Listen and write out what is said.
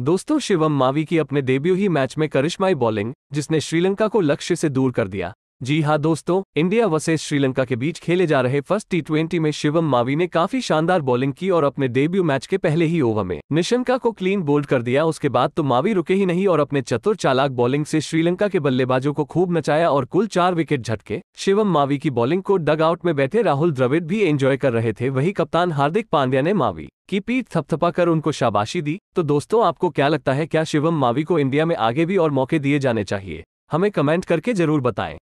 दोस्तों शिवम मावी की अपने डेब्यू ही मैच में करिश्माई बॉलिंग जिसने श्रीलंका को लक्ष्य से दूर कर दिया जी हां दोस्तों इंडिया वर्सेज श्रीलंका के बीच खेले जा रहे फर्स्ट टी में शिवम मावी ने काफी शानदार बॉलिंग की और अपने डेब्यू मैच के पहले ही ओवर में निशंका को क्लीन बोल्ड कर दिया उसके बाद तो मावी रुके ही नहीं और अपने चतुर चालाक बॉलिंग से श्रीलंका के बल्लेबाजों को खूब नचाया और कुल चार विकेट झटके शिवम मावी की बॉलिंग को डग आउट में बैठे राहुल द्रविड़ भी एंजॉय कर रहे थे वही कप्तान हार्दिक पांड्या ने मावी की पीठ थपथपा कर उनको शाबाशी दी तो दोस्तों आपको क्या लगता है क्या शिवम मावी को इंडिया में आगे भी और मौके दिए जाने चाहिए हमें कमेंट करके जरूर बताएं